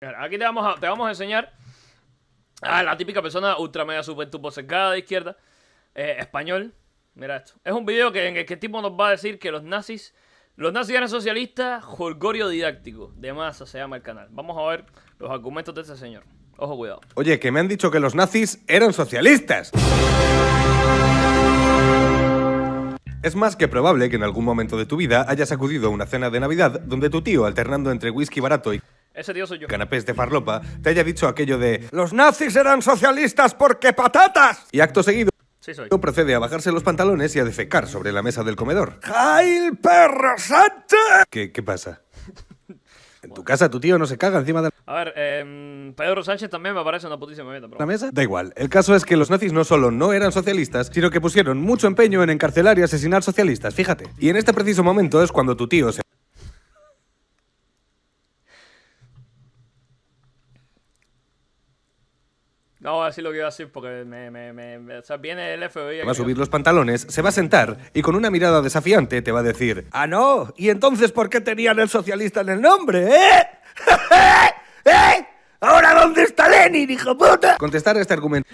Aquí te vamos a, te vamos a enseñar a la típica persona ultra media, super de izquierda, eh, español. Mira esto. Es un video que, en el que el tipo nos va a decir que los nazis, los nazis eran socialistas, jolgorio didáctico. De masa se llama el canal. Vamos a ver los argumentos de este señor. Ojo, cuidado. Oye, que me han dicho que los nazis eran socialistas. Es más que probable que en algún momento de tu vida hayas acudido a una cena de Navidad donde tu tío, alternando entre whisky barato y ese tío soy yo. Canapés de farlopa te haya dicho aquello de los nazis eran socialistas porque patatas. Y acto seguido. Sí, soy. Procede a bajarse los pantalones y a defecar sobre la mesa del comedor. ¡Jail perro Sánchez! ¿Qué, pasa? En tu casa tu tío no se caga encima de A ver, eh, Pedro Sánchez también me parece una putísima meta. Pero... ¿La mesa? Da igual. El caso es que los nazis no solo no eran socialistas, sino que pusieron mucho empeño en encarcelar y asesinar socialistas, fíjate. Y en este preciso momento es cuando tu tío se... No así lo quiero decir porque me, me, me o viene el FBI. Va a subir los pantalones, se va a sentar y con una mirada desafiante te va a decir: ¡Ah, no! ¿Y entonces por qué tenían el socialista en el nombre, eh? ¿Eh? ¿Ahora dónde está Lenin, hijo puta? Contestar este argumento.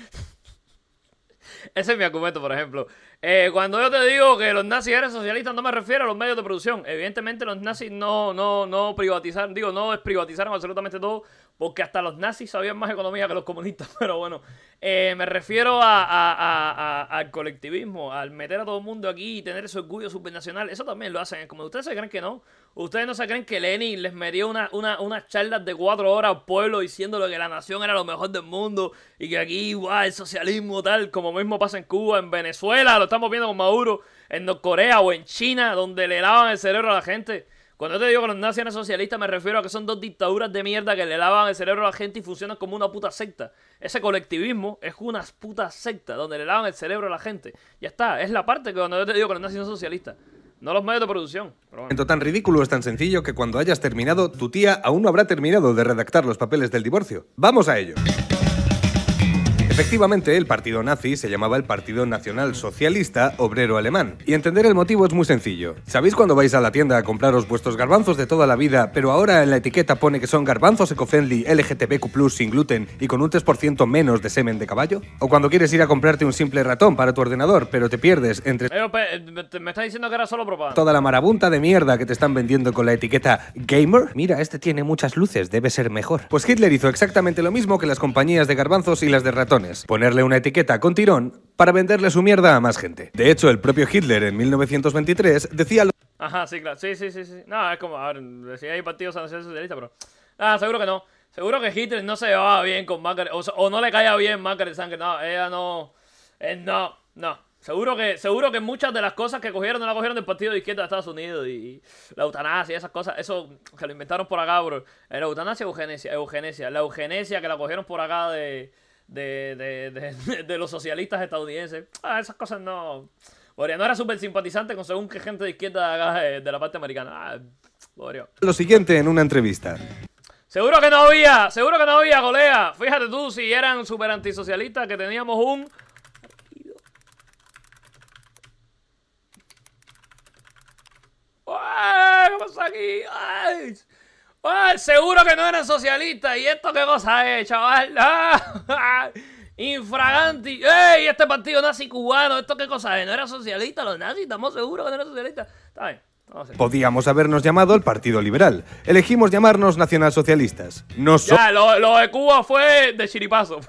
Ese es mi argumento, por ejemplo. Eh, cuando yo te digo que los nazis eran socialistas, no me refiero a los medios de producción. Evidentemente, los nazis no, no, no privatizaron, digo, no privatizaron absolutamente todo, porque hasta los nazis sabían más economía que los comunistas, pero bueno, eh, me refiero a, al colectivismo, al meter a todo el mundo aquí y tener ese orgullo subnacional, eso también lo hacen, como ustedes se creen que no, ustedes no se creen que Lenin les metió una, una, unas charlas de cuatro horas al pueblo diciéndole que la nación era lo mejor del mundo y que aquí, igual el socialismo tal, como mismo pasa en Cuba, en Venezuela, lo estamos viendo con Maduro, en Corea o en China, donde le lavan el cerebro a la gente. Cuando te digo que los naciones socialistas, me refiero a que son dos dictaduras de mierda que le lavan el cerebro a la gente y funcionan como una puta secta. Ese colectivismo es una puta secta donde le lavan el cerebro a la gente. Ya está, es la parte que cuando yo te digo que los naciones socialistas. No los medios de producción. Pero tan ridículo es tan sencillo que cuando hayas terminado, tu tía aún no habrá terminado de redactar los papeles del divorcio. ¡Vamos a ello! Efectivamente, el partido nazi se llamaba el Partido Nacional Socialista Obrero Alemán. Y entender el motivo es muy sencillo. ¿Sabéis cuando vais a la tienda a compraros vuestros garbanzos de toda la vida, pero ahora en la etiqueta pone que son garbanzos ecofriendly, LGTBQ+, sin gluten y con un 3% menos de semen de caballo? ¿O cuando quieres ir a comprarte un simple ratón para tu ordenador, pero te pierdes entre... Eh, pero, eh, me está diciendo que era solo propaganda. Toda la marabunta de mierda que te están vendiendo con la etiqueta gamer. Mira, este tiene muchas luces, debe ser mejor. Pues Hitler hizo exactamente lo mismo que las compañías de garbanzos y las de ratón ponerle una etiqueta con tirón para venderle su mierda a más gente. De hecho, el propio Hitler en 1923 decía... Lo... Ajá, sí, claro. Sí, sí, sí, sí. No, es como, a ver, si hay partidos socialistas, pero... Ah, seguro que no. Seguro que Hitler no se va bien con Margaret, o, no le caía bien Margaret Sanger, no, ella no... Eh, no, no. Seguro que, seguro que muchas de las cosas que cogieron no las cogieron del partido de izquierda de Estados Unidos y, la eutanasia, esas cosas, eso que lo inventaron por acá, bro. La eutanasia eugenesia, eugenesia, la eugenesia que la cogieron por acá de, de, de, de los socialistas estadounidenses. Ah, esas cosas no. Borio no era súper simpatizante con según qué gente de izquierda eh, de la parte americana. Ah, Borio. Lo siguiente en una entrevista. Seguro que no había, seguro que no había, golea. Fíjate tú si eran súper antisocialistas que teníamos un... ¡Ay! ¿Qué pasa aquí? ¡Ay! ¡Ah, seguro que no eran socialistas! ¿Y esto qué cosa es, chaval? ¡Ah! Infraganti. ¡Ey! Este partido nazi cubano, ¿esto qué cosa es? ¿No era socialista los nazis? Estamos seguros que no eran socialistas? Está bien. Podíamos habernos llamado el Partido Liberal. Elegimos llamarnos nacionalsocialistas. No ya, lo, de Cuba fue de chiripazo.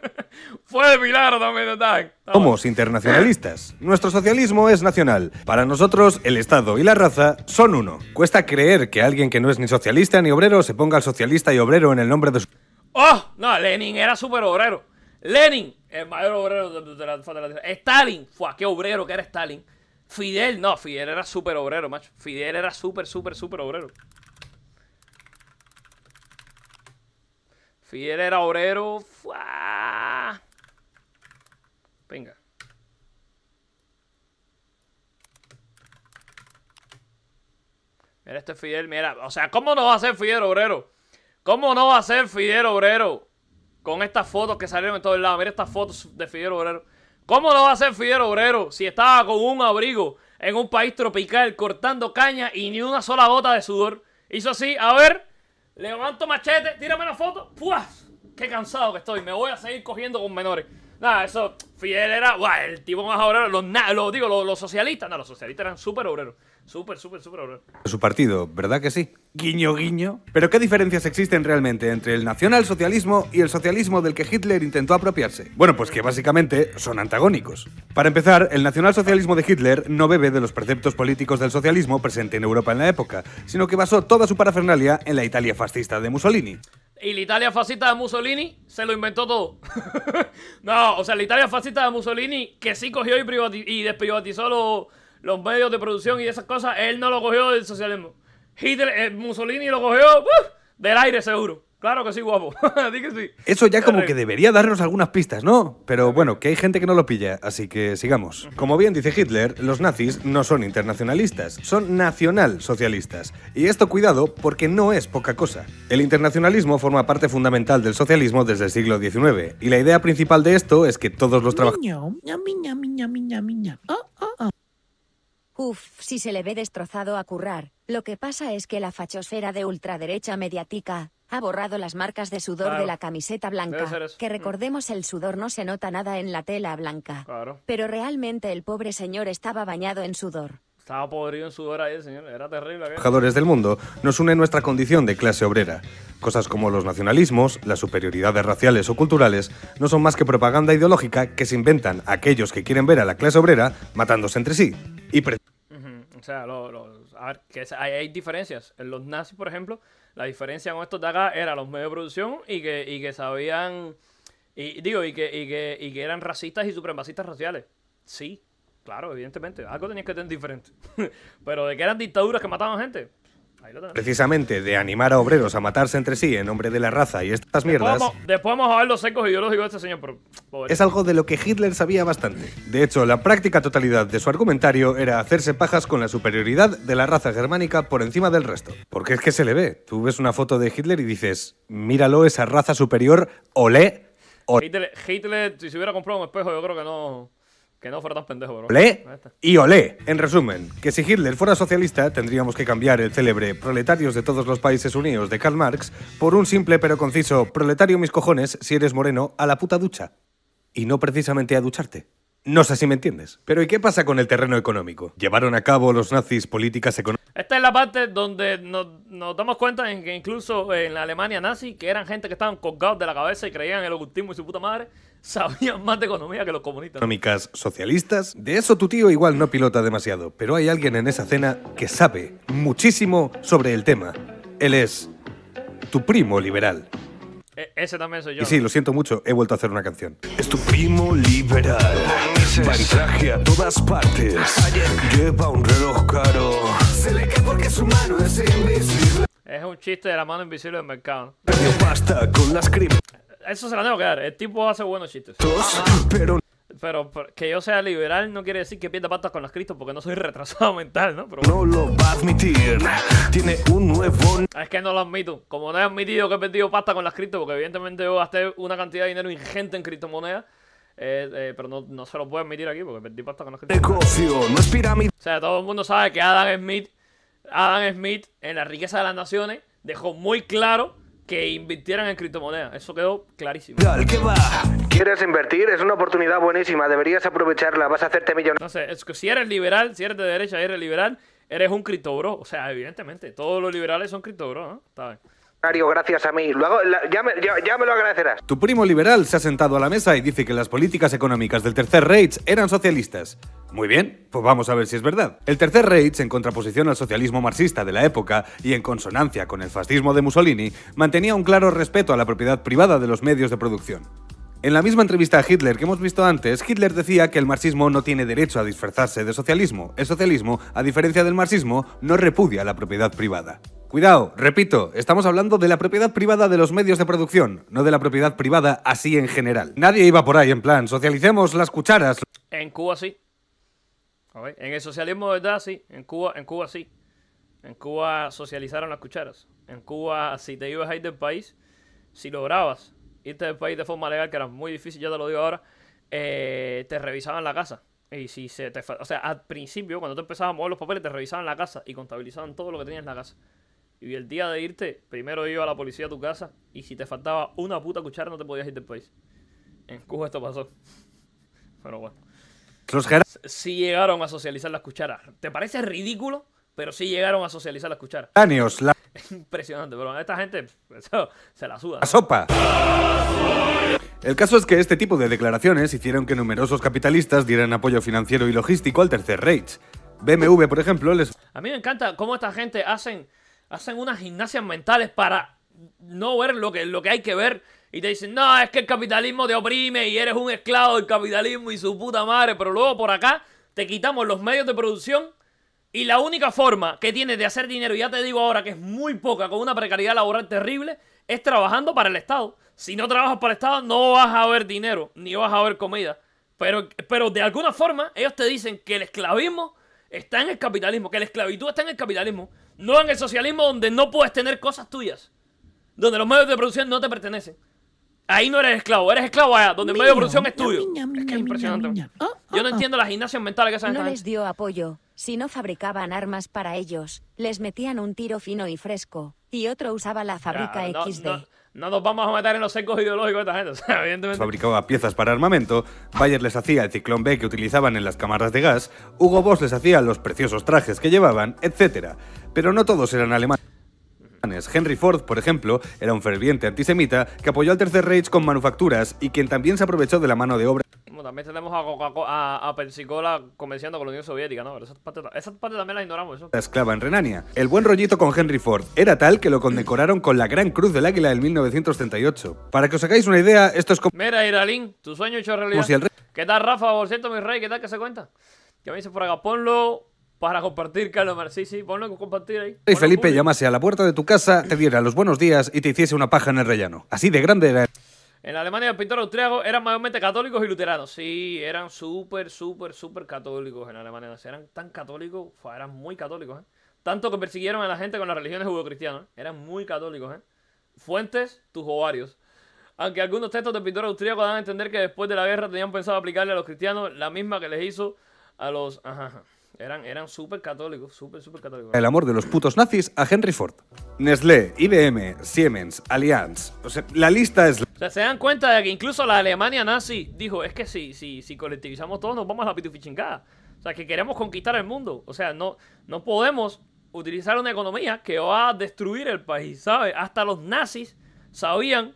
fue de milagro también. Somos internacionalistas. Nuestro socialismo es nacional. Para nosotros, el Estado y la raza son uno. Cuesta creer que alguien que no es ni socialista ni obrero se ponga al socialista y obrero en el nombre de su... ¡Oh! No, Lenin era súper obrero. Lenin, el mayor obrero de la... Stalin, fue qué obrero que era Stalin. Fidel, no, Fidel era súper obrero, macho. Fidel era súper, súper, súper obrero. Fidel era obrero. Venga. Mira, este Fidel, mira. O sea, ¿cómo no va a ser Fidel obrero? ¿Cómo no va a ser Fidel obrero? Con estas fotos que salieron en todos lados. Mira estas fotos de Fidel obrero. ¿Cómo lo va a hacer Fidel Obrero si estaba con un abrigo en un país tropical cortando caña y ni una sola gota de sudor? Hizo así, a ver, levanto machete, tírame la foto. ¡Puah! ¡Qué cansado que estoy! Me voy a seguir cogiendo con menores. Nada, eso, Fidel era, buah, el tipo más obrero, los, digo, los, los socialistas, no, los socialistas eran súper obreros. Súper, súper, súper Su partido, ¿verdad que sí? Guiño, guiño. Pero ¿qué diferencias existen realmente entre el nacionalsocialismo y el socialismo del que Hitler intentó apropiarse? Bueno, pues que básicamente son antagónicos. Para empezar, el nacionalsocialismo de Hitler no bebe de los preceptos políticos del socialismo presente en Europa en la época, sino que basó toda su parafernalia en la Italia fascista de Mussolini. Y la Italia fascista de Mussolini se lo inventó todo. no, o sea, la Italia fascista de Mussolini que sí cogió y, y desprivatizó los los medios de producción y esas cosas, él no lo cogió del socialismo. Hitler, eh, Mussolini lo cogió del aire seguro. Claro que sí, guapo. Eso ya como que eh. debería darnos algunas pistas, ¿no? Pero bueno, que hay gente que no lo pilla, así que sigamos. Como bien dice Hitler, los nazis no son internacionalistas, son nacionalsocialistas. Y esto cuidado porque no es poca cosa. El internacionalismo forma parte fundamental del socialismo desde el siglo XIX, y la idea principal de esto es que todos los trabajadores... Uf, si se le ve destrozado a currar. Lo que pasa es que la fachosfera de ultraderecha mediática ha borrado las marcas de sudor de la camiseta blanca. Que recordemos, el sudor no se nota nada en la tela blanca. Pero realmente el pobre señor estaba bañado en sudor. Estaba podrido en sudor ahí, señor. Era terrible. Trabajadores del mundo nos une nuestra condición de clase obrera. Cosas como los nacionalismos, las superioridades raciales o culturales, no son más que propaganda ideológica que se inventan aquellos que quieren ver a la clase obrera matándose entre sí. Y o sea, los, que hay, hay, diferencias. En los nazis, por ejemplo, la diferencia con estos de acá era los medios de producción y que, y que sabían. Y, digo, y que, que, y que eran racistas y supremacistas raciales. Sí, claro, evidentemente. Algo tenías que tener diferente. Pero de que eran dictaduras que mataban gente, precisamente de animar a obreros a matarse entre sí en nombre de la raza y estas mierdas. Después vamos, a ver los secos ideológicos de este señor, Es algo de lo que Hitler sabía bastante. De hecho, la práctica totalidad de su argumentario era hacerse pajas con la superioridad de la raza germánica por encima del resto. Porque es que se le ve. Tú ves una foto de Hitler y dices, míralo, esa raza superior, olé. olé. Hitler, Hitler, si se hubiera comprado un espejo, yo creo que no. Que no fuera tan pendejo, bro. y olé. En resumen, que si Hitler fuera socialista, tendríamos que cambiar el célebre Proletarios de todos los países unidos de Karl Marx por un simple pero conciso Proletario mis cojones si eres moreno a la puta ducha. Y no precisamente a ducharte. No sé si me entiendes. Pero ¿y qué pasa con el terreno económico? ¿Llevaron a cabo los nazis políticas económicas? Esta es la parte donde nos, damos cuenta en que incluso en la Alemania nazi, que eran gente que estaban colgados de la cabeza y creían en el ocultismo y su puta madre, sabían más de economía que los comunistas. Económicas socialistas. De eso tu tío igual no pilota demasiado, pero hay alguien en esa cena que sabe muchísimo sobre el tema. Él es tu primo liberal. E-, ese también soy yo. Y sí, lo siento mucho, he vuelto a hacer una canción. Es tu primo liberal veces. a todas partes. Lleva un reloj caro. Se le porque su mano es invisible. Es un chiste de la mano invisible del mercado. con las Eso se la tengo que dar. El tipo hace buenos chistes. pero que yo sea liberal no quiere decir que pierda pasta con las criptos porque no soy retrasado mental, ¿no? Pero... No lo va a admitir. Tiene un nuevo. Es que no lo admito. Como no he admitido que he perdido pasta con las criptos, porque evidentemente yo gasté una cantidad de dinero ingente en criptomonedas. Eh, eh, pero no, no, se lo puedo admitir aquí porque perdí pasta con los O sea, todo el mundo sabe que Adam Smith, Adam Smith en la riqueza de las naciones dejó muy claro que invirtieran en criptomonedas. Eso quedó clarísimo. ¿Quieres invertir? Es una oportunidad buenísima. Deberías aprovecharla. Vas a hacerte millonario. No sé, es que si eres liberal, si eres de derecha y eres liberal, eres un criptobro. O sea, evidentemente, todos los liberales son criptobro, ¿no? Está bien gracias a mí. Luego, ya, me, lo agradecerás. Tu primo liberal se ha sentado a la mesa y dice que las políticas económicas del Tercer Reich eran socialistas. Muy bien, pues vamos a ver si es verdad. El Tercer Reich, en contraposición al socialismo marxista de la época y en consonancia con el fascismo de Mussolini, mantenía un claro respeto a la propiedad privada de los medios de producción. En la misma entrevista a Hitler que hemos visto antes, Hitler decía que el marxismo no tiene derecho a disfrazarse de socialismo. El socialismo, a diferencia del marxismo, no repudia la propiedad privada. Cuidado, repito, estamos hablando de la propiedad privada de los medios de producción, no de la propiedad privada así en general. Nadie iba por ahí en plan, socialicemos las cucharas. En Cuba sí. En el socialismo de verdad sí, en Cuba, en Cuba sí. En Cuba socializaron las cucharas. En Cuba, si te ibas a ir del país, si lograbas irte del país de forma legal, que era muy difícil, ya te lo digo ahora, eh, te revisaban la casa. Y si se te, o sea, al principio, cuando te empezabas a mover los papeles, te revisaban la casa y contabilizaban todo lo que tenías en la casa. Y el día de irte, primero iba a la policía a tu casa y si te faltaba una puta cuchara no te podías ir del país. En Cuba esto pasó. Pero bueno. ¿Los sí llegaron a socializar las cucharas. ¿Te parece ridículo? Pero sí llegaron a socializar las cucharas. Años, la... impresionante, pero esta gente pues, se la suda. La sopa. El caso es que este tipo de declaraciones hicieron que numerosos capitalistas dieran apoyo financiero y logístico al Tercer Reich. BMW, por ejemplo, les... A mí me encanta cómo esta gente hacen hacen unas gimnasias mentales para no ver lo que, lo que hay que ver. Y te dicen, no, es que el capitalismo te oprime y eres un esclavo del capitalismo y su puta madre. Pero luego por acá te quitamos los medios de producción y la única forma que tienes de hacer dinero, y ya te digo ahora que es muy poca, con una precariedad laboral terrible, es trabajando para el Estado. Si no trabajas para el Estado, no vas a ver dinero, ni vas a ver comida. Pero, pero de alguna forma, ellos te dicen que el esclavismo está en el capitalismo, que la esclavitud está en el capitalismo. No en el socialismo donde no puedes tener cosas tuyas. Donde los medios de producción no te pertenecen. Ahí no eres esclavo, eres esclavo allá, donde el medio de producción es tuyo. es que es impresionante. Oh, oh, Yo no oh. entiendo la gimnasia mental que hacen. No les dio apoyo. Si no fabricaban armas para ellos, les metían un tiro fino y fresco y otro usaba la fábrica XD. No, nos vamos a meter en los secos ideológicos de esta Fabricaba piezas para armamento, Bayer les hacía el ciclón B que utilizaban en las cámaras de gas, Hugo Boss les hacía los preciosos trajes que llevaban, etc. Pero no todos eran alemanes. Henry Ford, por ejemplo, era un ferviente antisemita que apoyó al Tercer Reich con manufacturas y quien también se aprovechó de la mano de obra también tenemos a, Pensicola a, a con la Unión Soviética, ¿no? Pero esa parte, también la ignoramos. Eso. La esclava en Renania. El buen rollito con Henry Ford era tal que lo condecoraron con la Gran Cruz del Águila del 1938. Para que os hagáis una idea, esto es como... Mira, Iralín, tu sueño hecho realidad. ¿Qué tal, Rafa? Por cierto, mi rey, ¿qué tal? ¿Qué se cuenta? Que me dice por acá, ponlo para compartir, Carlos Sí, sí, ponlo compartir ahí. Y Felipe llamase a la puerta de tu casa, te diera los buenos días y te hiciese una paja en el rellano. Así de grande era. En Alemania los pintores austriacos eran mayormente católicos y luteranos. Sí, eran súper, súper, súper católicos en Alemania. eran tan católicos, eran muy católicos. ¿eh? Tanto que persiguieron a la gente con las religiones judocristianas. ¿eh? Eran muy católicos. ¿eh? Fuentes, tus ovarios. Aunque algunos textos de pintor austríaco dan a entender que después de la guerra tenían pensado aplicarle a los cristianos la misma que les hizo a los... Ajá. Eran, eran súper católicos, súper, súper católicos. El amor de los putos nazis a Henry Ford. Nestlé, IBM, Siemens, Allianz. O sea, la lista es. O sea, se dan cuenta de que incluso la Alemania nazi dijo: es que si, si, si colectivizamos todos, nos vamos a la pitufichingada. O sea, que queremos conquistar el mundo. O sea, no, no podemos utilizar una economía que va a destruir el país, ¿sabes? Hasta los nazis sabían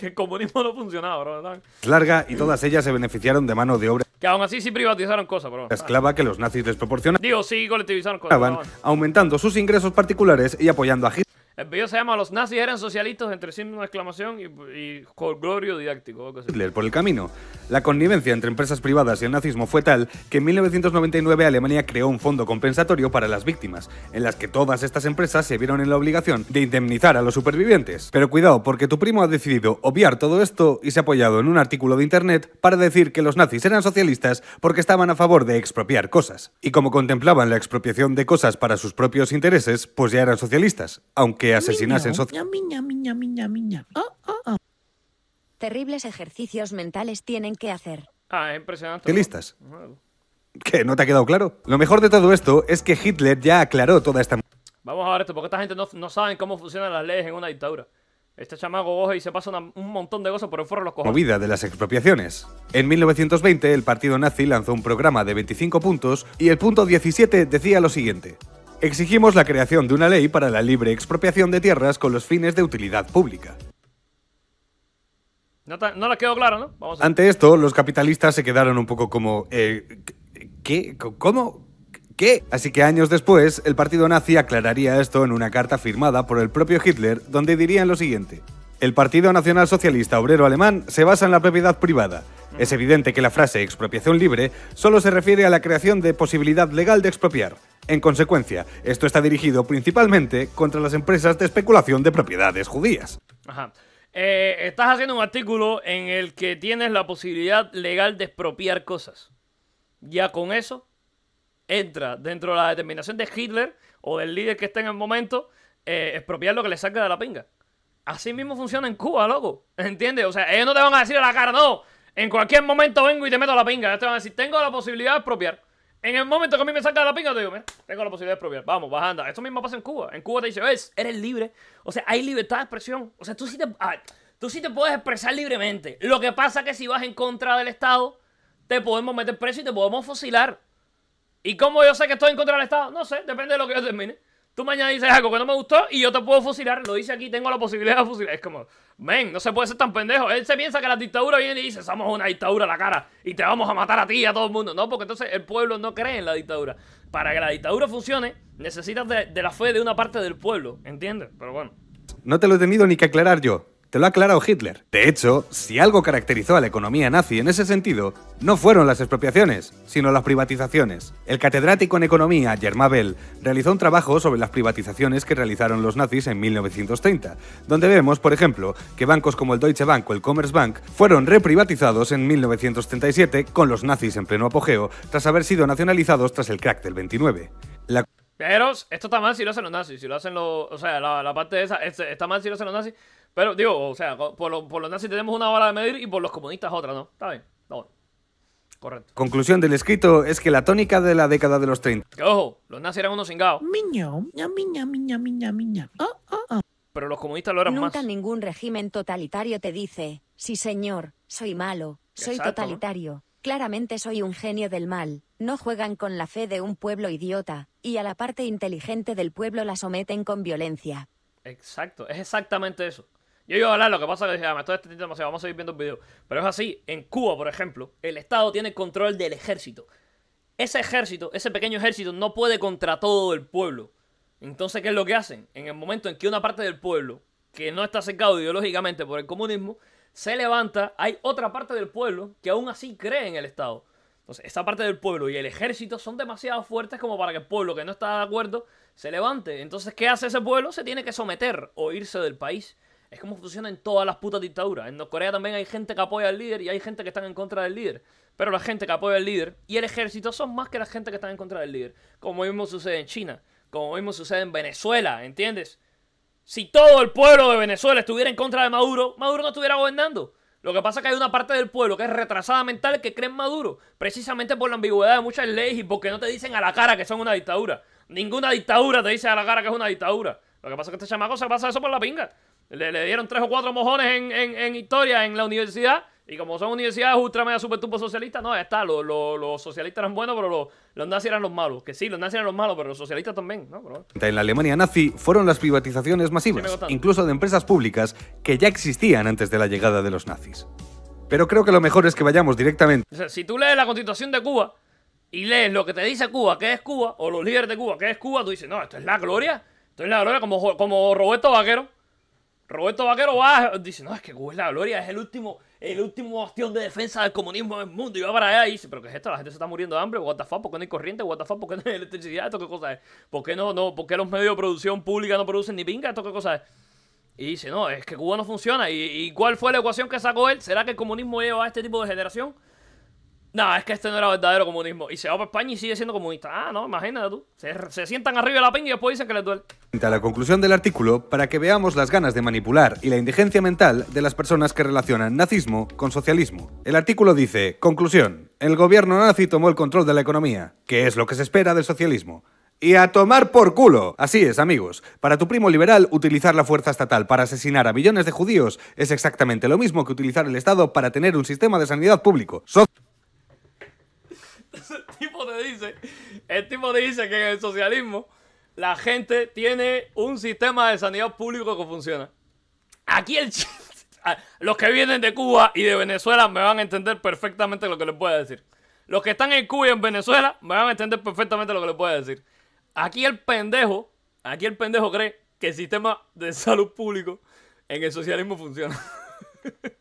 que el comunismo no funcionaba, bro. ¿verdad? Larga y todas ellas se beneficiaron de mano de obra. Que aún así sí privatizaron cosas, bro. esclava que los nazis les proporcionaban. Digo, sí, colectivizaron cosas. Aumentando sus ingresos particulares y apoyando a Hitler. El video se llama Los nazis eran socialistas entre sí de exclamación y, y glorio didáctico. Hitler por el camino. La connivencia entre empresas privadas y el nazismo fue tal que en 1999 Alemania creó un fondo compensatorio para las víctimas, en las que todas estas empresas se vieron en la obligación de indemnizar a los supervivientes. Pero cuidado, porque tu primo ha decidido obviar todo esto y se ha apoyado en un artículo de internet para decir que los nazis eran socialistas porque estaban a favor de expropiar cosas. Y como contemplaban la expropiación de cosas para sus propios intereses, pues ya eran socialistas, aunque que asesinas en Terribles ejercicios mentales tienen que hacer. Ah, impresionante. ¿Qué listas? ¿Qué? ¿No te ha quedado claro? Lo mejor de todo esto es que Hitler ya aclaró toda esta... Vamos a ver esto, porque esta gente no, sabe cómo funcionan las leyes en una dictadura. Este chamaco goza y se pasa un montón de cosas por el forro de los cojones. Movida de las expropiaciones. En 1920, el partido nazi lanzó un programa de 25 puntos y el punto 17 decía lo siguiente. Exigimos la creación de una ley para la libre expropiación de tierras con los fines de utilidad pública. No, la quedó claro, ¿no? Ante esto, los capitalistas se quedaron un poco como... Eh, ¿Qué? ¿Cómo? ¿Qué? Así que años después, el partido nazi aclararía esto en una carta firmada por el propio Hitler, donde dirían lo siguiente. El Partido Nacional Socialista Obrero Alemán se basa en la propiedad privada. Es evidente que la frase expropiación libre solo se refiere a la creación de posibilidad legal de expropiar. En consecuencia, esto está dirigido principalmente contra las empresas de especulación de propiedades judías. Ajá. Eh, estás haciendo un artículo en el que tienes la posibilidad legal de expropiar cosas. Ya con eso entra dentro de la determinación de Hitler o del líder que esté en el momento eh, expropiar lo que le saca de la pinga. Así mismo funciona en Cuba, loco. ¿Entiendes? O sea, ellos no te van a decir a la cara, no. En cualquier momento vengo y te meto la pinga. Ellos te van a decir, tengo la posibilidad de expropiar. En el momento que a mí me saca la pinga, te digo, tengo la posibilidad de probar. Vamos, bajando. Esto mismo pasa en Cuba. En Cuba te dice, ves, eres libre. O sea, hay libertad de expresión. O sea, tú sí te, tú sí te puedes expresar libremente. Lo que pasa es que si vas en contra del Estado, te podemos meter preso y te podemos fusilar. ¿Y cómo yo sé que estoy en contra del Estado? No sé, depende de lo que yo termine. Tú mañana dices algo que no me gustó y yo te puedo fusilar. Lo dice aquí, tengo la posibilidad de fusilar. Es como, men, no se puede ser tan pendejo. Él se piensa que la dictadura viene y dice, somos una dictadura a la cara y te vamos a matar a ti y a todo el mundo. No, porque entonces el pueblo no cree en la dictadura. Para que la dictadura funcione, necesitas de, de la fe de una parte del pueblo, ¿entiendes? Pero bueno. No te lo he tenido ni que aclarar yo. Te lo ha aclarado Hitler. De hecho, si algo caracterizó a la economía nazi en ese sentido, no fueron las expropiaciones, sino las privatizaciones. El catedrático en economía, Germabel Bell, realizó un trabajo sobre las privatizaciones que realizaron los nazis en 1930, donde vemos, por ejemplo, que bancos como el Deutsche Bank o el Commerzbank fueron reprivatizados en 1937 con los nazis en pleno apogeo, tras haber sido nacionalizados tras el crack del 29. Pero esto está mal si lo hacen los nazis, si lo hacen los... O sea, la, parte esa está mal si lo hacen los nazis, pero digo, o sea, por, los nazis tenemos una hora de medir y por los comunistas otra, ¿no? Está bien, está Correcto. Conclusión del escrito es que la tónica de la década de los 30. Que ojo, los nazis eran unos cingados. Miño, miña, miña, miña, miña. Oh, oh, oh, Pero los comunistas lo eran más. Nunca ningún régimen totalitario te dice, sí señor, soy malo, soy totalitario. Claramente soy un genio del mal. No juegan con la fe de un pueblo idiota, y a la parte inteligente del pueblo la someten con violencia. Exacto, es exactamente eso. Yo iba a hablar, lo que pasa es que dije, ah, me estoy extendiendo demasiado, vamos a seguir viendo el video. Pero es así, en Cuba, por ejemplo, el Estado tiene control del ejército. Ese ejército, ese pequeño ejército, no puede contra todo el pueblo. Entonces, ¿qué es lo que hacen? En el momento en que una parte del pueblo, que no está secado ideológicamente por el comunismo, se levanta, hay otra parte del pueblo que aún así cree en el Estado. Entonces, esa parte del pueblo y el ejército son demasiado fuertes como para que el pueblo que no está de acuerdo se levante. Entonces, ¿qué hace ese pueblo? Se tiene que someter o irse del país. Es como funciona en todas las putas dictaduras. En Corea también hay gente que apoya al líder y hay gente que está en contra del líder. Pero la gente que apoya al líder y el ejército son más que la gente que está en contra del líder. Como mismo sucede en China, como mismo sucede en Venezuela, ¿entiendes? Si todo el pueblo de Venezuela estuviera en contra de Maduro, Maduro no estuviera gobernando. Lo que pasa es que hay una parte del pueblo que es retrasada mental que cree en Maduro, precisamente por la ambigüedad de muchas leyes y porque no te dicen a la cara que son una dictadura. Ninguna dictadura te dice a la cara que es una dictadura. Lo que pasa es que este chamaco se pasa eso por la pinga. Le, dieron tres o cuatro mojones en, historia en la universidad. Y como son universidades ultra media super socialistas, no, está. Los, socialistas eran buenos, pero los, nazis eran los malos. Que sí, los nazis eran los malos, pero los socialistas también, ¿no? En la Alemania nazi fueron las privatizaciones masivas, incluso de empresas públicas que ya existían antes de la llegada de los nazis. Pero creo que lo mejor es que vayamos directamente. si tú lees la constitución de Cuba, y lees lo que te dice Cuba, que es Cuba, o los líderes de Cuba, que es Cuba, tú dices, no, esto es la gloria. Esto es la gloria, como, como Roberto Vaquero. Roberto Vaquero va, dice, no, es que Cuba es la gloria, es el último, el último bastión de defensa del comunismo del mundo. Y va para allá y dice, pero ¿qué es esto? La gente se está muriendo de hambre, what the ¿por qué no hay corriente? What the ¿por qué no hay electricidad? ¿Esto qué cosa es? ¿Por qué, no, no, ¿por qué los medios de producción pública no producen ni pinga? ¿Esto qué cosa es? Y dice, no, es que Cuba no funciona. ¿Y, y cuál fue la ecuación que sacó él? ¿Será que el comunismo lleva a este tipo de generación? No, es que este no era verdadero comunismo. Y se va para España y sigue siendo comunista. Ah, no, imagínate tú. Se, sientan arriba de la pinga y después dicen que les duele. la conclusión del artículo, para que veamos las ganas de manipular y la indigencia mental de las personas que relacionan nazismo con socialismo. El artículo dice, conclusión, el gobierno nazi tomó el control de la economía, que es lo que se espera del socialismo. Y a tomar por culo. Así es, amigos. Para tu primo liberal, utilizar la fuerza estatal para asesinar a millones de judíos es exactamente lo mismo que utilizar el Estado para tener un sistema de sanidad público. So el tipo te dice, el tipo dice que en el socialismo la gente tiene un sistema de sanidad público que funciona. Aquí el los que vienen de Cuba y de Venezuela me van a entender perfectamente lo que les voy a decir. Los que están en Cuba y en Venezuela me van a entender perfectamente lo que les voy a decir. Aquí el pendejo, aquí el pendejo cree que el sistema de salud público en el socialismo funciona.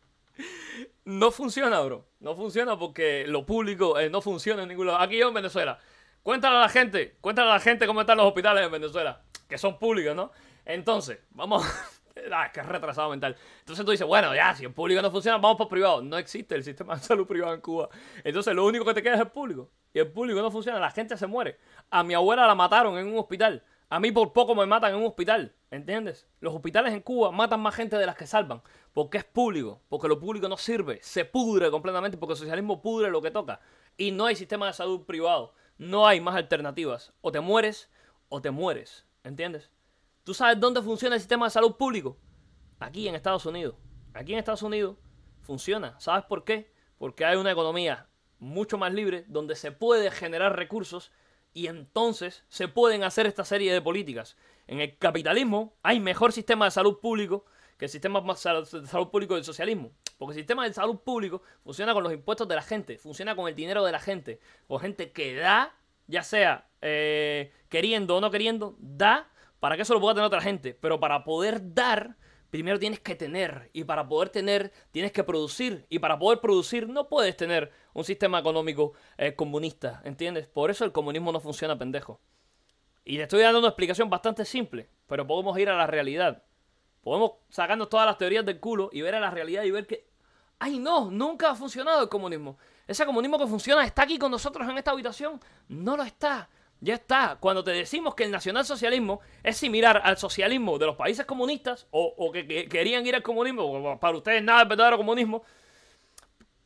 No funciona, bro. No funciona porque lo público eh, no funciona en ningún lado. Aquí yo en Venezuela. Cuéntale a la gente, cuéntale a la gente cómo están los hospitales en Venezuela, que son públicos, ¿no? Entonces, vamos. Ah, que qué retrasado mental. Entonces tú dices, bueno, ya, si el público no funciona, vamos por privado. No existe el sistema de salud privado en Cuba. Entonces lo único que te queda es el público. Y el público no funciona, la gente se muere. A mi abuela la mataron en un hospital. A mí por poco me matan en un hospital, ¿entiendes? Los hospitales en Cuba matan más gente de las que salvan, porque es público, porque lo público no sirve, se pudre completamente, porque el socialismo pudre lo que toca. Y no hay sistema de salud privado, no hay más alternativas. O te mueres o te mueres, ¿entiendes? ¿Tú sabes dónde funciona el sistema de salud público? Aquí en Estados Unidos. Aquí en Estados Unidos funciona. ¿Sabes por qué? Porque hay una economía mucho más libre donde se puede generar recursos y entonces se pueden hacer esta serie de políticas. En el capitalismo hay mejor sistema de salud público que el sistema de salud público del socialismo. Porque el sistema de salud público funciona con los impuestos de la gente, funciona con el dinero de la gente, O gente que da, ya sea eh, queriendo o no queriendo, da para que eso lo pueda tener otra gente. Pero para poder dar primero tienes que tener y para poder tener tienes que producir y para poder producir no puedes tener un sistema económico eh, comunista, ¿entiendes? Por eso el comunismo no funciona, pendejo. Y le estoy dando una explicación bastante simple, pero podemos ir a la realidad. Podemos sacarnos todas las teorías del culo y ver a la realidad y ver que, ay no, nunca ha funcionado el comunismo. Ese comunismo que funciona está aquí con nosotros en esta habitación. No lo está. Ya está. Cuando te decimos que el nacionalsocialismo es similar al socialismo de los países comunistas o, que, querían ir al comunismo, para ustedes nada es verdadero comunismo.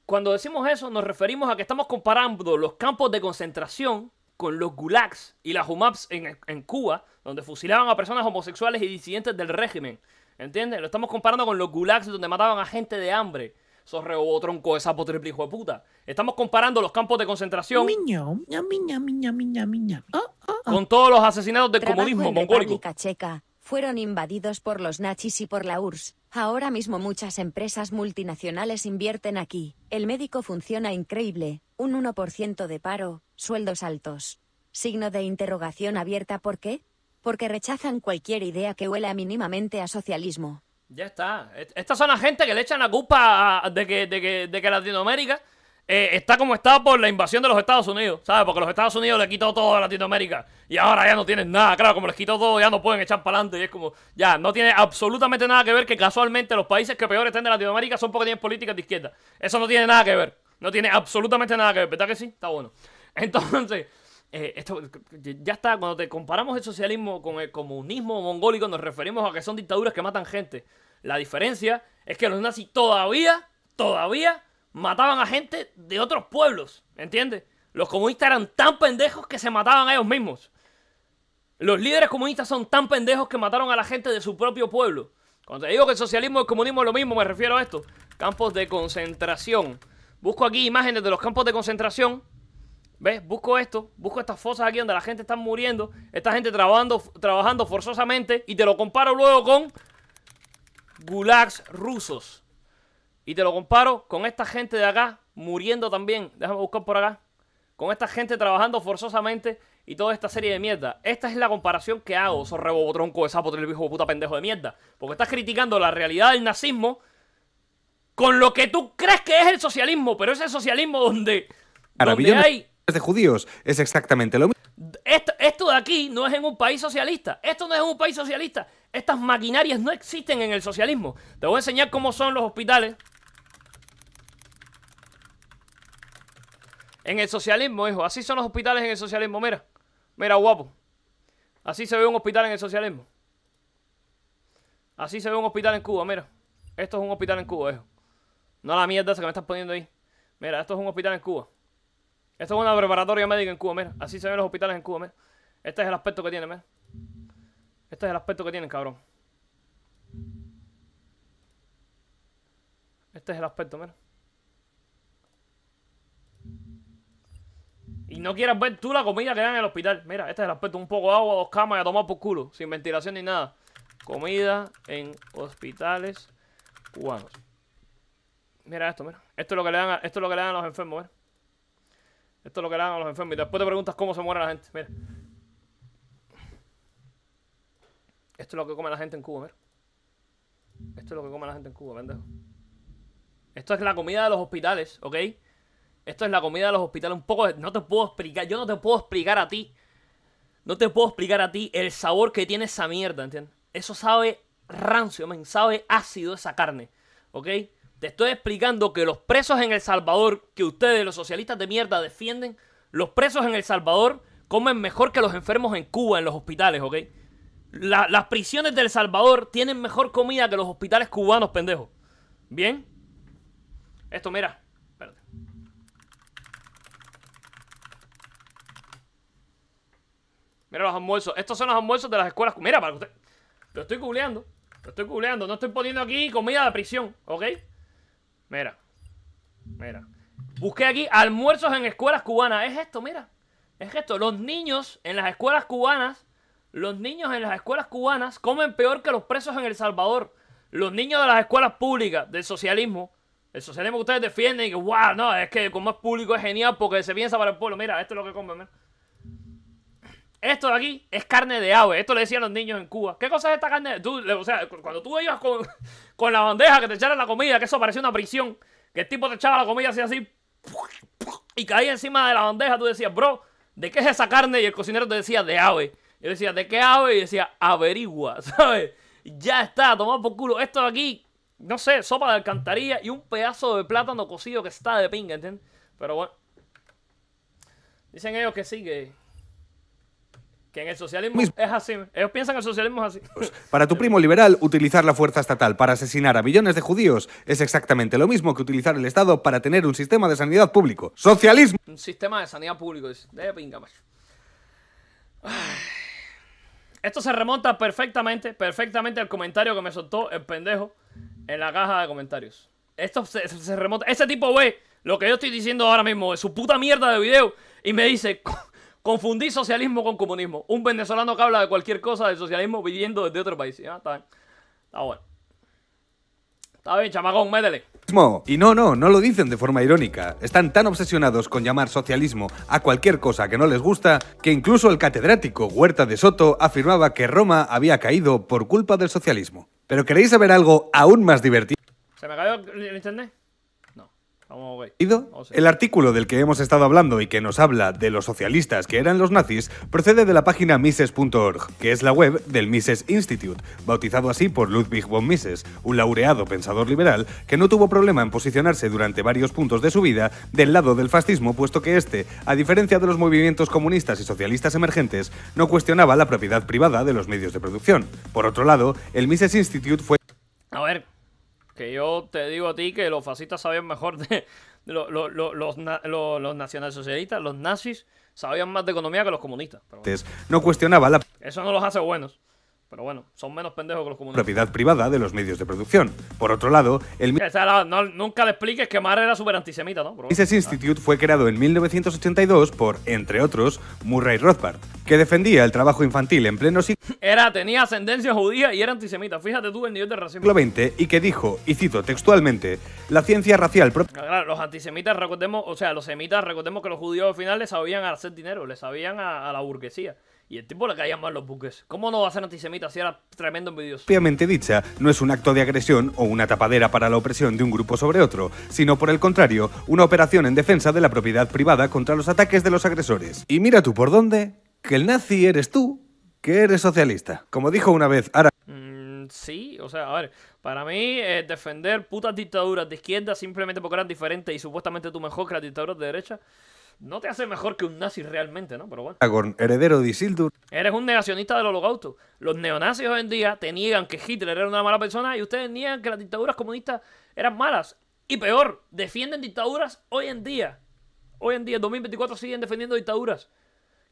Cuando decimos eso, nos referimos a que estamos comparando los campos de concentración con los gulags y las humaps en, en Cuba, donde fusilaban a personas homosexuales y disidentes del régimen. ¿Entiendes? Lo estamos comparando con los gulags donde mataban a gente de hambre esos o tronco, esa potriple hijo de puta. Estamos comparando los campos de concentración oh, oh, oh. con todos los asesinados del Trabajo comunismo en mongólico. Checa fueron invadidos por los nazis y por la URSS. Ahora mismo muchas empresas multinacionales invierten aquí. El médico funciona increíble, un 1% de paro, sueldos altos. Signo de interrogación abierta, ¿por qué? Porque rechazan cualquier idea que huela mínimamente a socialismo. Ya está. Estas son las gente que le echan la culpa de que, de que, Latinoamérica eh, está como está por la invasión de los Estados Unidos, ¿sabes? Porque los Estados Unidos le quitó todo a Latinoamérica y ahora ya no tienen nada. Claro, como les quitó todo, ya no pueden echar para adelante. Y es como, ya, no tiene absolutamente nada que ver que casualmente los países que peor están de Latinoamérica son porque tienen políticas de izquierda. Eso no tiene nada que ver. No tiene absolutamente nada que ver, ¿verdad que sí? Está bueno. Entonces. Eh, esto, ya está, cuando te comparamos el socialismo con el comunismo mongólico, nos referimos a que son dictaduras que matan gente. La diferencia es que los nazis todavía, todavía mataban a gente de otros pueblos, ¿entiendes? Los comunistas eran tan pendejos que se mataban a ellos mismos. Los líderes comunistas son tan pendejos que mataron a la gente de su propio pueblo. Cuando te digo que el socialismo y el comunismo es lo mismo, me refiero a esto. Campos de concentración. Busco aquí imágenes de los campos de concentración. ¿Ves? Busco esto, busco estas fosas aquí donde la gente está muriendo, esta gente trabajando, trabajando forzosamente y te lo comparo luego con gulags rusos. Y te lo comparo con esta gente de acá muriendo también. Déjame buscar por acá. Con esta gente trabajando forzosamente y toda esta serie de mierda. Esta es la comparación que hago, sos rebobotronco de sapo, el viejo puta pendejo de mierda. Porque estás criticando la realidad del nazismo con lo que tú crees que es el socialismo, pero es el socialismo donde, donde hay... de judíos es exactamente lo mismo. Esto, de aquí no es en un país socialista. Esto no es en un país socialista. Estas maquinarias no existen en el socialismo. Te voy a enseñar cómo son los hospitales. En el socialismo, hijo. Así son los hospitales en el socialismo. Mira. Mira, guapo. Así se ve un hospital en el socialismo. Así se ve un hospital en Cuba, mira. Esto es un hospital en Cuba, hijo. No la mierda esa que me estás poniendo ahí. Mira, esto es un hospital en Cuba. Esta es una preparatoria médica en Cuba, mira. Así se ven los hospitales en Cuba, mira. Este es el aspecto que tiene, mira. Este es el aspecto que tienen, cabrón. Este es el aspecto, mira. Y no quieras ver tú la comida que dan en el hospital. Mira, este es el aspecto. Un poco de agua, dos camas y a tomar por culo. Sin ventilación ni nada. Comida en hospitales cubanos. Mira esto, mira. Esto es lo que le dan esto es lo que le dan a los enfermos, mira. Esto es lo que dan a los enfermos. Y después te preguntas cómo se muere la gente. Mira. Esto es lo que come la gente en Cuba, mira. Esto es lo que come la gente en Cuba, pendejo. Esto es la comida de los hospitales, ¿ok? Esto es la comida de los hospitales. Un poco. No te puedo explicar. Yo no te puedo explicar a ti. No te puedo explicar a ti el sabor que tiene esa mierda, ¿entiendes? Eso sabe rancio, men. Sabe ácido esa carne, ¿ok? Te estoy explicando que los presos en El Salvador, que ustedes, los socialistas de mierda, defienden, los presos en El Salvador comen mejor que los enfermos en Cuba, en los hospitales, ¿ok? las prisiones de Salvador tienen mejor comida que los hospitales cubanos, pendejo. ¿Bien? Esto, mira. Espérate. Mira los almuerzos. Estos son los almuerzos de las escuelas. Mira, para que usted. Lo estoy googleando. Lo estoy googleando. No estoy poniendo aquí comida de prisión, ¿ok? Mira. Mira. Busqué aquí almuerzos en escuelas cubanas. Es esto, mira. Es esto. Los niños en las escuelas cubanas. Los niños en las escuelas cubanas comen peor que los presos en El Salvador. Los niños de las escuelas públicas del socialismo. El socialismo que ustedes defienden y que, wow, no, es que como es público es genial porque se piensa para el pueblo. Mira, esto es lo que comen. Esto de aquí es carne de ave. Esto le decían los niños en Cuba. ¿Qué cosa es esta carne? o sea, cuando tú ibas con, la bandeja que te echaran la comida, que eso parecía una prisión, que el tipo te echaba la comida así, así, y caía encima de la bandeja, tú decías, bro, ¿de qué es esa carne? Y el cocinero te decía, de ave. Yo decía, ¿de qué ave? Y decía, averigua, ¿sabes? Ya está, tomado por culo. Esto de aquí, no sé, sopa de alcantarilla y un pedazo de plátano cocido que está de pinga, ¿entiendes? Pero bueno. Dicen ellos que sí, que que en el socialismo es así. Ellos piensan que el socialismo es así. Pues, para tu primo liberal, utilizar la fuerza estatal para asesinar a millones de judíos es exactamente lo mismo que utilizar el Estado para tener un sistema de sanidad público. ¡Socialismo! Un sistema de sanidad público. De pinga, macho. Esto se remonta perfectamente, perfectamente al comentario que me soltó el pendejo en la caja de comentarios. Esto se, se remonta. Ese tipo ve lo que yo estoy diciendo ahora mismo, de su puta mierda de video, y me dice... Confundí socialismo con comunismo. Un venezolano que habla de cualquier cosa de socialismo viviendo desde otro país. está bien. Está bueno. Está bien, chamagón, métele. Y no, no, no lo dicen de forma irónica. Están tan obsesionados con llamar socialismo a cualquier cosa que no les gusta que incluso el catedrático Huerta de Soto afirmaba que Roma había caído por culpa del socialismo. Pero queréis saber algo aún más divertido. ¿Se me cayó el internet? El artículo del que hemos estado hablando y que nos habla de los socialistas que eran los nazis procede de la página Mises.org, que es la web del Mises Institute, bautizado así por Ludwig von Mises, un laureado pensador liberal que no tuvo problema en posicionarse durante varios puntos de su vida del lado del fascismo, puesto que este, a diferencia de los movimientos comunistas y socialistas emergentes, no cuestionaba la propiedad privada de los medios de producción. Por otro lado, el Mises Institute fue... A ver, que yo te digo a ti que los fascistas sabían mejor de. Los, los, los, los nacionalsocialistas, los nazis, sabían más de economía que los comunistas. Pero No cuestionaba la. Eso no los hace buenos. Pero bueno, son menos pendejos que los comunistas. Propiedad privada de los medios de producción. Por otro lado, el... La, nunca le expliques que Mar era súper antisemita, ¿no? Ese Institute fue creado en 1982 por, entre otros, Murray Rothbard, que defendía el trabajo infantil en pleno siglo... Era, tenía ascendencia judía y era antisemita. Fíjate tú el nivel de racismo. Siglo y que dijo, y cito textualmente, la ciencia racial... Claro, los antisemitas, recordemos, o sea, los semitas, recordemos que los judíos al final les sabían hacer dinero, les sabían a la burguesía. Y el tipo le caía mal los buques. ¿Cómo no va a ser antisemita si era tremendo envidioso? Obviamente dicha, no es un acto de agresión o una tapadera para la opresión de un grupo sobre otro, sino por el contrario, una operación en defensa de la propiedad privada contra los ataques de los agresores. Y mira tú por dónde, que el nazi eres tú, que eres socialista. Como dijo una vez Ara... Mm, sí, o sea, a ver, para mí eh, defender putas dictaduras de izquierda simplemente porque eran diferentes y supuestamente tú mejor que las dictaduras de derecha no te hace mejor que un nazi realmente, ¿no? Pero bueno. heredero de Isildur. Eres un negacionista del holocausto. Los neonazis hoy en día te niegan que Hitler era una mala persona y ustedes niegan que las dictaduras comunistas eran malas. Y peor, defienden dictaduras hoy en día. Hoy en día, en 2024, siguen defendiendo dictaduras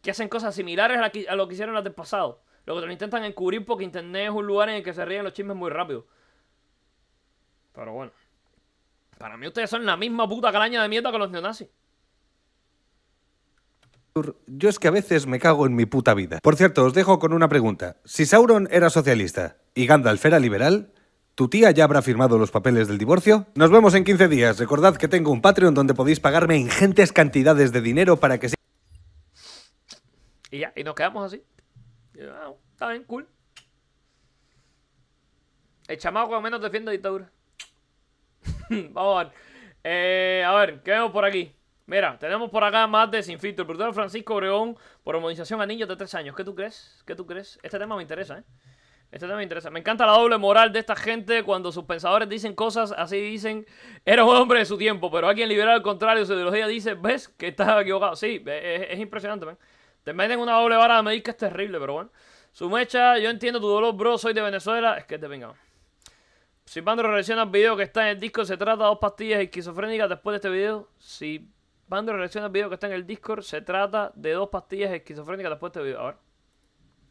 que hacen cosas similares a, lo que hicieron las del pasado. Lo que te lo intentan encubrir porque Internet es un lugar en el que se ríen los chismes muy rápido. Pero bueno. Para mí ustedes son la misma puta calaña de mierda que los neonazis. Yo es que a veces me cago en mi puta vida. Por cierto, os dejo con una pregunta. Si Sauron era socialista y Gandalf era liberal, ¿Tu tía ya habrá firmado los papeles del divorcio? Nos vemos en 15 días. Recordad que tengo un Patreon donde podéis pagarme ingentes cantidades de dinero para que se... Y ya, y nos quedamos así. Ah, está bien, cool. El chamaco al menos defiende dictadura. Vamos a ver. Eh, a ver, ¿qué vemos por aquí? Mira, tenemos por acá más de Sin Filtro. El productor Francisco Obregón por hormonización a niños de 3 años. ¿Qué tú crees? ¿Qué tú crees? Este tema me interesa, ¿eh? Este tema me interesa. Me encanta la doble moral de esta gente cuando sus pensadores dicen cosas así dicen, era un hombre de su tiempo, pero alguien liberal al contrario, su ideología dice, ves que estaba equivocado. Sí, es, impresionante, man. Te meten una doble vara me medir que es terrible, pero bueno. Su mecha, yo entiendo tu dolor, bro, soy de Venezuela. Es que te venga. Si Pandro reacciona al video que está en el disco, ¿se trata de dos pastillas esquizofrénicas después de este video? Sí, Bando reacciona al video que está en el Discord. Se trata de dos pastillas esquizofrénicas después de este video. A ver.